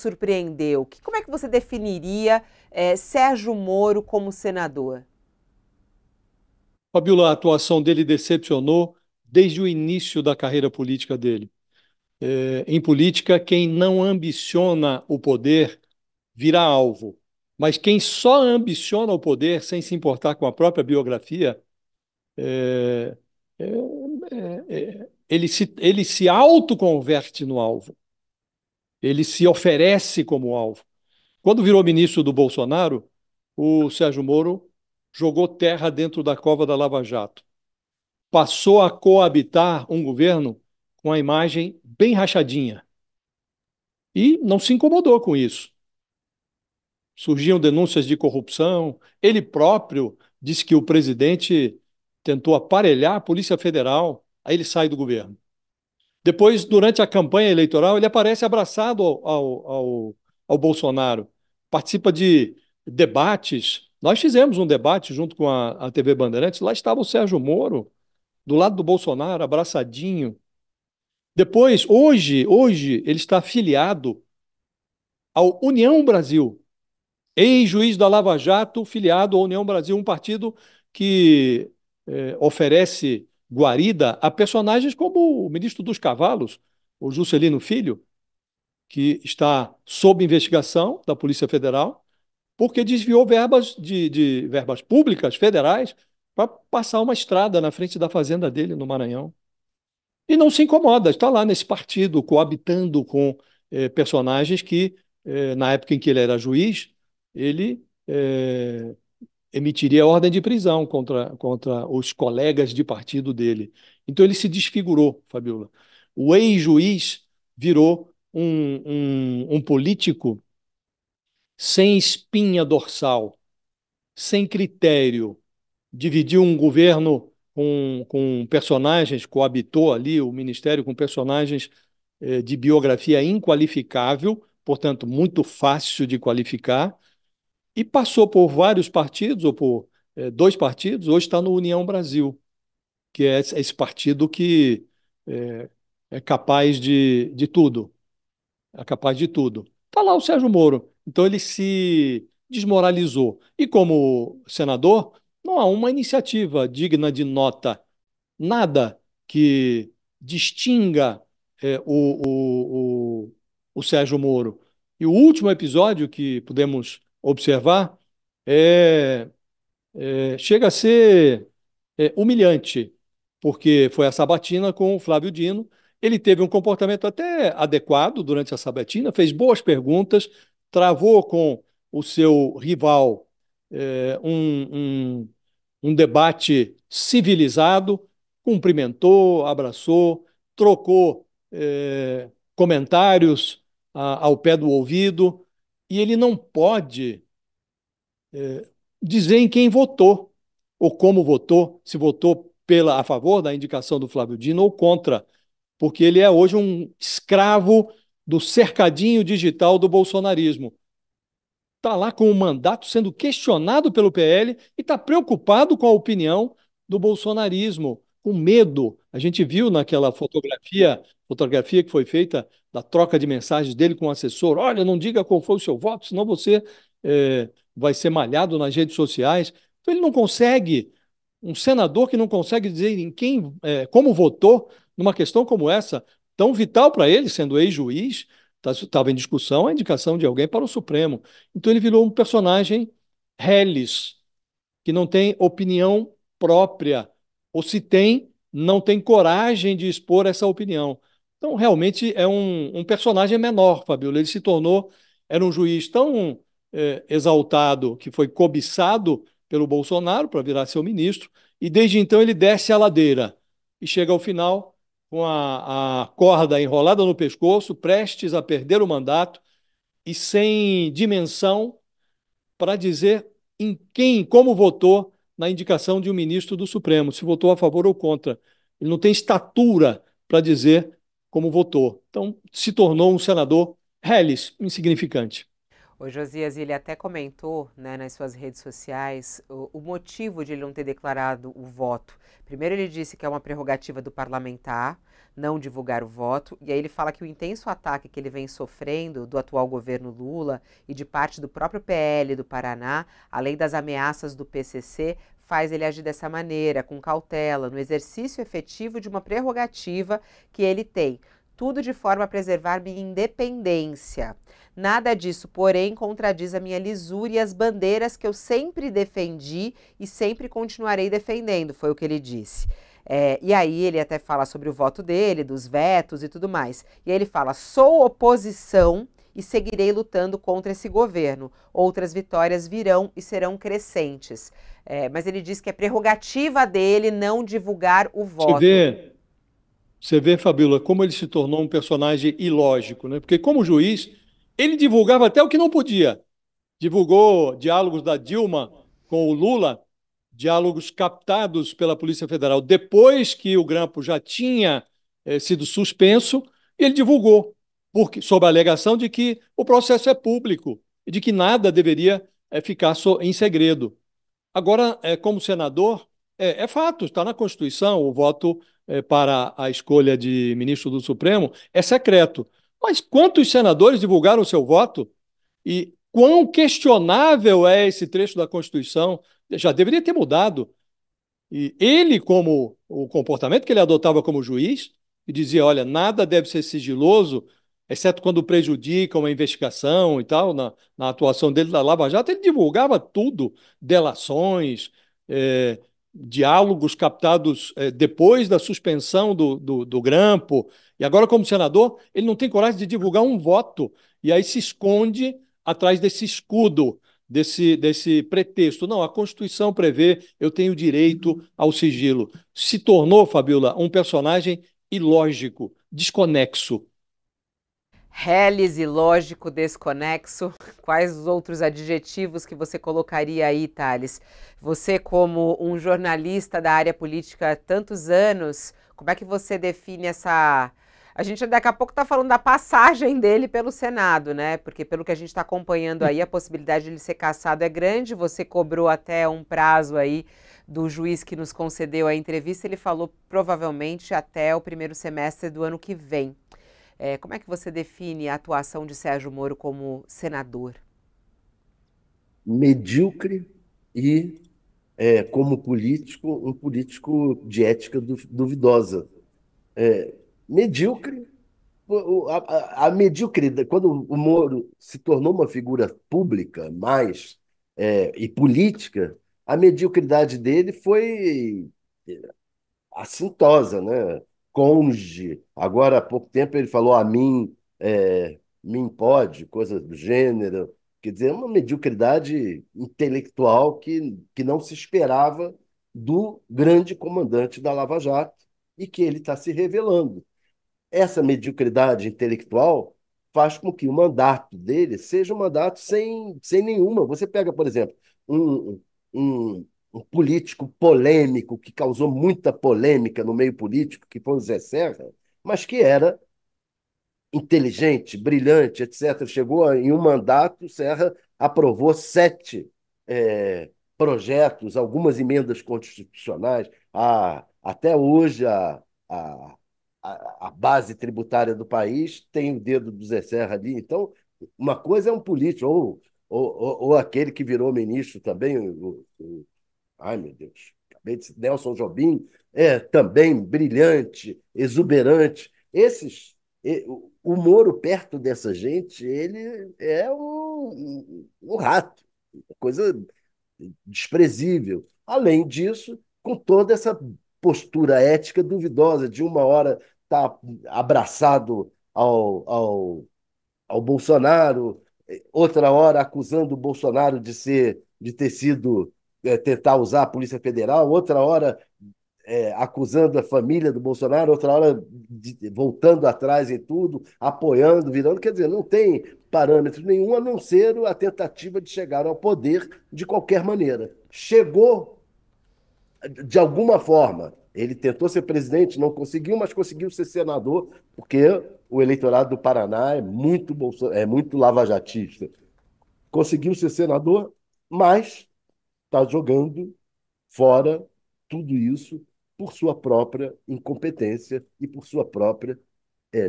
surpreendeu? Que, como é que você definiria é, Sérgio Moro como senador? Fabiola, a atuação dele decepcionou desde o início da carreira política dele. É, em política, quem não ambiciona o poder virá alvo. Mas quem só ambiciona o poder sem se importar com a própria biografia, é, é, ele se, ele se autoconverte no alvo. Ele se oferece como alvo. Quando virou ministro do Bolsonaro, o Sérgio Moro jogou terra dentro da cova da Lava Jato. Passou a coabitar um governo com a imagem bem rachadinha. E não se incomodou com isso. Surgiam denúncias de corrupção. Ele próprio disse que o presidente tentou aparelhar a Polícia Federal, aí ele sai do governo. Depois, durante a campanha eleitoral, ele aparece abraçado ao, ao, ao, Bolsonaro, participa de debates. Nós fizemos um debate junto com a, a TV Bandeirantes, lá estava o Sérgio Moro, do lado do Bolsonaro, abraçadinho. Depois, hoje, hoje, ele está afiliado ao União Brasil, ex-juiz da Lava Jato, filiado à União Brasil, um partido que eh, oferece guarida a personagens como o ministro dos Cavalos, o Juscelino Filho, que está sob investigação da Polícia Federal, porque desviou verbas de, de verbas públicas federais para passar uma estrada na frente da fazenda dele no Maranhão. E não se incomoda, está lá nesse partido, coabitando com eh, personagens que, eh, na época em que ele era juiz, ele eh, emitiria ordem de prisão contra, contra os colegas de partido dele. Então ele se desfigurou, Fabiola. O ex-juiz virou um, um, um político sem espinha dorsal, sem critério, dividiu um governo com, com personagens, coabitou ali o ministério com personagens eh, de biografia inqualificável, portanto, muito fácil de qualificar, e passou por vários partidos, ou por é, dois partidos, hoje está no União Brasil, que é esse partido que é, é capaz de, de tudo. É capaz de tudo. Está lá o Sérgio Moro. Então ele se desmoralizou. E como senador, não há uma iniciativa digna de nota, nada que distinga é, o, o, o, o Sérgio Moro. E o último episódio que podemos observar, é, é, chega a ser é, humilhante, porque foi a sabatina com o Flávio Dino. Ele teve um comportamento até adequado durante a sabatina, fez boas perguntas, travou com o seu rival é, um, um, um debate civilizado, cumprimentou, abraçou, trocou é, comentários a, ao pé do ouvido, e ele não pode é, dizer em quem votou ou como votou, se votou pela a favor da indicação do Flávio Dino ou contra, porque ele é hoje um escravo do cercadinho digital do bolsonarismo. Está lá com o mandato sendo questionado pelo PL e está preocupado com a opinião do bolsonarismo, com medo a gente viu naquela fotografia, fotografia que foi feita da troca de mensagens dele com o assessor: olha, não diga qual foi o seu voto, senão você é, vai ser malhado nas redes sociais. Então, ele não consegue, um senador que não consegue dizer em quem, é, como votou, numa questão como essa, tão vital para ele, sendo ex-juiz, estava tá, em discussão a indicação de alguém para o Supremo. Então, ele virou um personagem reles, que não tem opinião própria, ou se tem, não tem coragem de expor essa opinião. Então, realmente é um, um personagem menor, Fabiola. Ele se tornou, era um juiz tão é, exaltado que foi cobiçado pelo Bolsonaro para virar seu ministro, e desde então ele desce a ladeira e chega ao final com a, a corda enrolada no pescoço, prestes a perder o mandato e sem dimensão para dizer em quem, como votou na indicação de um ministro do Supremo, se votou a favor ou contra. Ele não tem estatura para dizer como votou. Então, se tornou um senador reles, insignificante. O Josias, ele até comentou né, nas suas redes sociais o, o, motivo de ele não ter declarado o voto. Primeiro, ele disse que é uma prerrogativa do parlamentar, não divulgar o voto. E aí ele fala que o intenso ataque que ele vem sofrendo do atual governo Lula e de parte do próprio PL do Paraná, além das ameaças do PCC, faz ele agir dessa maneira, com cautela, no exercício efetivo de uma prerrogativa que ele tem. Tudo de forma a preservar minha independência. Nada disso, porém, contradiz a minha lisura e as bandeiras que eu sempre defendi e sempre continuarei defendendo, foi o que ele disse. É, e aí ele até fala sobre o voto dele, dos vetos e tudo mais. E aí ele fala: sou oposição e seguirei lutando contra esse governo. Outras vitórias virão e serão crescentes. É, mas ele diz que é prerrogativa dele não divulgar o voto. Você vê, você vê, Fabíola, como ele se tornou um personagem ilógico, né? Porque como juiz, ele divulgava até o que não podia. Divulgou diálogos da Dilma com o Lula diálogos captados pela Polícia Federal depois que o Grampo já tinha é, sido suspenso, ele divulgou, porque sob a alegação de que o processo é público e de que nada deveria é, ficar so, em segredo. Agora, é, como senador, é, fato, está na Constituição o voto para a escolha de ministro do Supremo é secreto. Mas quantos senadores divulgaram o seu voto? E quão questionável é esse trecho da Constituição já deveria ter mudado. E ele, como o comportamento que ele adotava como juiz, e dizia: olha, nada deve ser sigiloso, exceto quando prejudica uma investigação e tal, na, na atuação dele da Lava Jato, ele divulgava tudo, delações, é, diálogos captados é, depois da suspensão do, do, do grampo. E agora, como senador, ele não tem coragem de divulgar um voto, e aí se esconde atrás desse escudo desse, desse pretexto. Não, a Constituição prevê, eu tenho direito ao sigilo. Se tornou, Fabiola, um personagem ilógico, desconexo. Reles, ilógico, desconexo. Quais os outros adjetivos que você colocaria aí, Thales? Você, como um jornalista da área política há tantos anos, como é que você define essa a gente daqui a pouco está falando da passagem dele pelo Senado, né? Porque pelo que a gente está acompanhando aí, a possibilidade de ele ser cassado é grande. Você cobrou até um prazo aí do juiz que nos concedeu a entrevista. Ele falou provavelmente até o primeiro semestre do ano que vem. É, como é que você define a atuação de Sérgio Moro como senador? Medíocre e, é, como político, um político de ética duvidosa. É, medíocre. A, a, a quando o Moro se tornou uma figura pública mais é, e política, a mediocridade dele foi é, assintosa, né? Conge. Agora, há pouco tempo, ele falou a ah, mim, é, mim pode, coisas do gênero. Quer dizer, é uma mediocridade intelectual que, que não se esperava do grande comandante da Lava Jato e que ele está se revelando. Essa mediocridade intelectual faz com que o mandato dele seja um mandato sem, sem nenhuma. Você pega, por exemplo, um, um, um político polêmico que causou muita polêmica no meio político, que foi o Zé Serra, mas que era inteligente, brilhante, etc. Chegou em um mandato, Serra aprovou sete é, projetos, algumas emendas constitucionais. A, até hoje, a, a, a, base tributária do país tem o dedo do Zé Serra ali. Então, uma coisa é um político, ou, ou, ou, aquele que virou ministro também, o, o, ai meu Deus, Nelson Jobim, é também brilhante, exuberante. Esses, o Moro perto dessa gente, ele é um, um rato, coisa desprezível. Além disso, com toda essa postura ética duvidosa de uma hora estar tá abraçado ao, ao, ao Bolsonaro, outra hora acusando o Bolsonaro de ser de ter sido é, tentar usar a Polícia Federal, outra hora é, acusando a família do Bolsonaro, outra hora de, voltando atrás em tudo, apoiando, virando. Quer dizer, não tem parâmetro nenhum a não ser a tentativa de chegar ao poder de qualquer maneira. Chegou de alguma forma. Ele tentou ser presidente, não conseguiu, mas conseguiu ser senador, porque o eleitorado do Paraná é muito, Bolso... é muito lavajatista. Conseguiu ser senador, mas está jogando fora tudo isso por sua própria incompetência e por sua própria é,